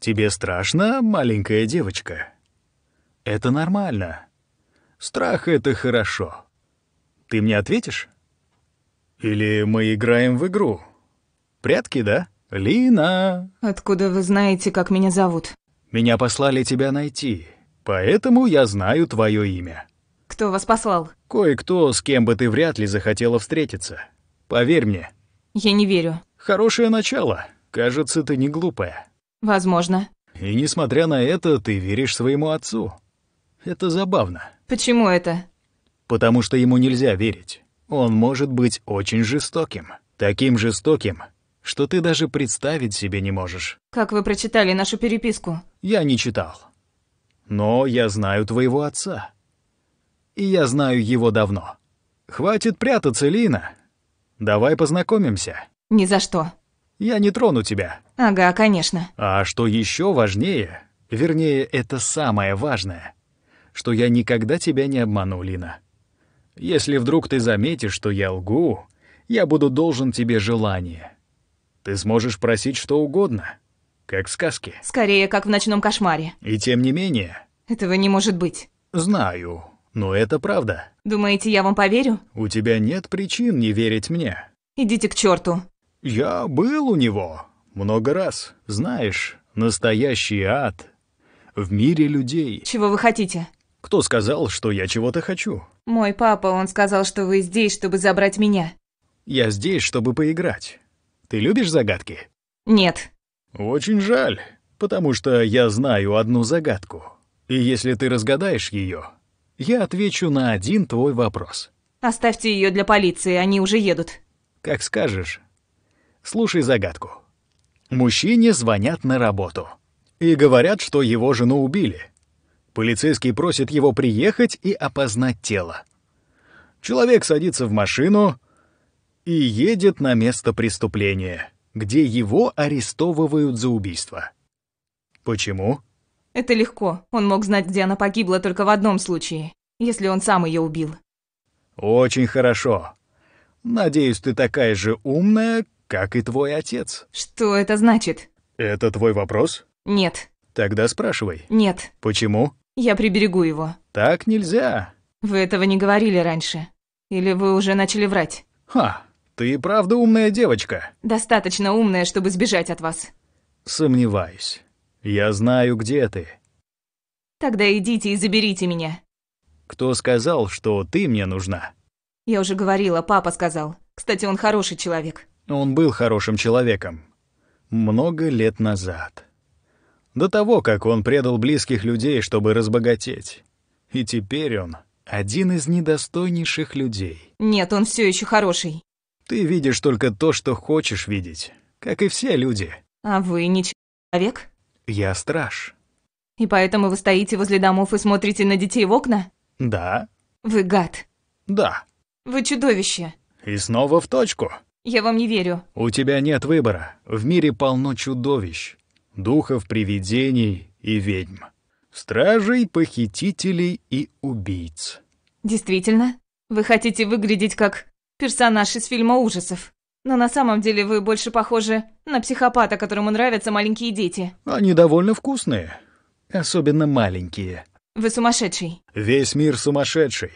Тебе страшно, маленькая девочка? Это нормально. Страх — это хорошо. Ты мне ответишь? Или мы играем в игру? Прятки, да? Лина! Откуда вы знаете, как меня зовут? Меня послали тебя найти, поэтому я знаю твое имя. Кто вас послал? Кое-кто, с кем бы ты вряд ли захотела встретиться. Поверь мне. Я не верю. Хорошее начало. Кажется, ты не глупая. Возможно. И несмотря на это, ты веришь своему отцу. Это забавно. Почему это? Потому что ему нельзя верить. Он может быть очень жестоким. Таким жестоким, что ты даже представить себе не можешь. Как вы прочитали нашу переписку? Я не читал. Но я знаю твоего отца. И я знаю его давно. Хватит прятаться, Лина. Давай познакомимся. Ни за что. Я не трону тебя. Ага, конечно. А что еще важнее, вернее, это самое важное, что я никогда тебя не обману, Лина. Если вдруг ты заметишь, что я лгу, я буду должен тебе желание. Ты сможешь просить что угодно, как в сказке. Скорее, как в ночном кошмаре. И тем не менее... Этого не может быть. Знаю, но это правда. Думаете, я вам поверю? У тебя нет причин не верить мне. Идите к черту. «Я был у него много раз, знаешь, настоящий ад. В мире людей». «Чего вы хотите?» «Кто сказал, что я чего-то хочу?» «Мой папа, он сказал, что вы здесь, чтобы забрать меня». «Я здесь, чтобы поиграть. Ты любишь загадки?» «Нет». «Очень жаль, потому что я знаю одну загадку. И если ты разгадаешь ее, я отвечу на один твой вопрос». «Оставьте ее для полиции, они уже едут». «Как скажешь». Слушай загадку. Мужчине звонят на работу и говорят, что его жену убили. Полицейский просит его приехать и опознать тело. Человек садится в машину и едет на место преступления, где его арестовывают за убийство. Почему? Это легко. Он мог знать, где она погибла только в одном случае, если он сам ее убил. Очень хорошо. Надеюсь, ты такая же умная, как и твой отец. Что это значит? Это твой вопрос? Нет. Тогда спрашивай. Нет. Почему? Я приберегу его. Так нельзя. Вы этого не говорили раньше. Или вы уже начали врать? Ха, ты и правда умная девочка. Достаточно умная, чтобы сбежать от вас. Сомневаюсь. Я знаю, где ты. Тогда идите и заберите меня. Кто сказал, что ты мне нужна? Я уже говорила, папа сказал. Кстати, он хороший человек. Он был хорошим человеком. Много лет назад. До того, как он предал близких людей, чтобы разбогатеть. И теперь он один из недостойнейших людей. Нет, он все еще хороший. Ты видишь только то, что хочешь видеть, как и все люди. А вы не человек? Я страж. И поэтому вы стоите возле домов и смотрите на детей в окна? Да. Вы гад. Да. Вы чудовище. И снова в точку. Я вам не верю. У тебя нет выбора. В мире полно чудовищ, духов, привидений и ведьм. Стражей, похитителей и убийц. Действительно? Вы хотите выглядеть как персонаж из фильма ужасов. Но на самом деле вы больше похожи на психопата, которому нравятся маленькие дети. Они довольно вкусные. Особенно маленькие. Вы сумасшедший. Весь мир сумасшедший.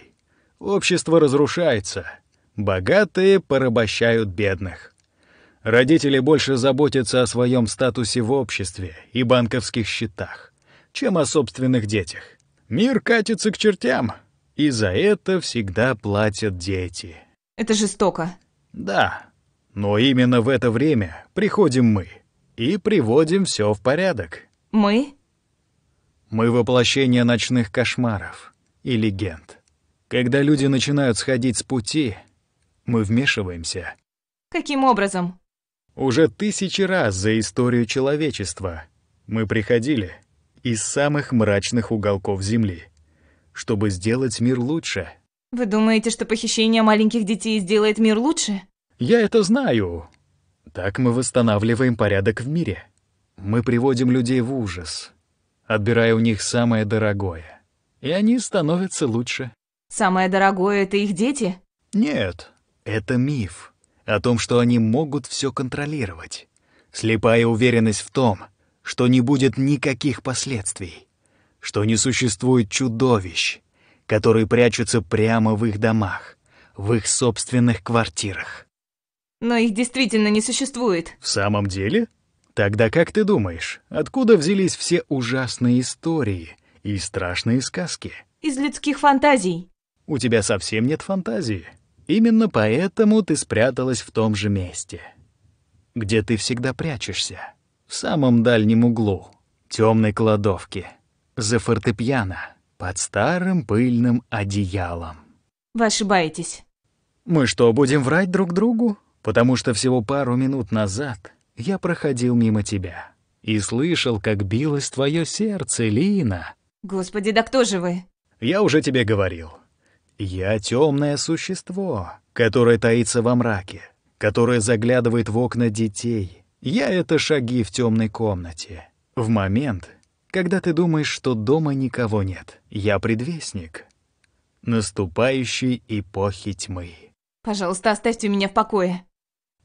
Общество разрушается. Богатые порабощают бедных. Родители больше заботятся о своем статусе в обществе и банковских счетах, чем о собственных детях. Мир катится к чертям, и за это всегда платят дети. Это жестоко. Да, но именно в это время приходим мы и приводим все в порядок. Мы? Мы воплощение ночных кошмаров и легенд. Когда люди начинают сходить с пути — мы вмешиваемся. Каким образом? Уже тысячи раз за историю человечества мы приходили из самых мрачных уголков Земли, чтобы сделать мир лучше. Вы думаете, что похищение маленьких детей сделает мир лучше? Я это знаю. Так мы восстанавливаем порядок в мире. Мы приводим людей в ужас, отбирая у них самое дорогое. И они становятся лучше. Самое дорогое — это их дети? Нет, это миф о том, что они могут все контролировать. Слепая уверенность в том, что не будет никаких последствий, что не существует чудовищ, которые прячутся прямо в их домах, в их собственных квартирах. Но их действительно не существует. В самом деле? Тогда как ты думаешь, откуда взялись все ужасные истории и страшные сказки? Из людских фантазий. У тебя совсем нет фантазии. Именно поэтому ты спряталась в том же месте, где ты всегда прячешься, в самом дальнем углу, темной кладовке, за фортепиано, под старым пыльным одеялом. Вы ошибаетесь. Мы что, будем врать друг другу? Потому что всего пару минут назад я проходил мимо тебя и слышал, как билось твое сердце, Лина. Господи, да кто же вы? Я уже тебе говорил. Я темное существо, которое таится во мраке, которое заглядывает в окна детей. Я — это шаги в темной комнате. В момент, когда ты думаешь, что дома никого нет. Я предвестник наступающей эпохи тьмы. Пожалуйста, оставьте меня в покое.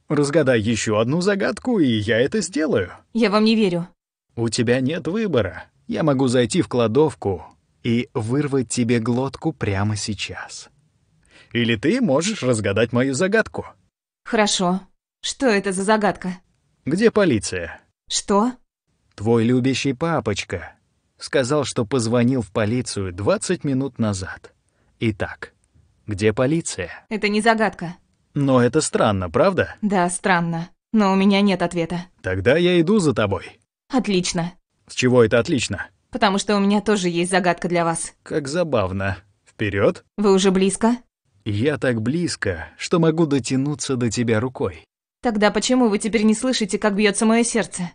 Разгадай еще одну загадку, и я это сделаю. Я вам не верю. У тебя нет выбора. Я могу зайти в кладовку, и вырвать тебе глотку прямо сейчас. Или ты можешь разгадать мою загадку. Хорошо. Что это за загадка? Где полиция? Что? Твой любящий папочка сказал, что позвонил в полицию 20 минут назад. Итак, где полиция? Это не загадка. Но это странно, правда? Да, странно. Но у меня нет ответа. Тогда я иду за тобой. Отлично. С чего это отлично? потому что у меня тоже есть загадка для вас. Как забавно. Вперед. Вы уже близко? Я так близко, что могу дотянуться до тебя рукой. Тогда почему вы теперь не слышите, как бьется мое сердце?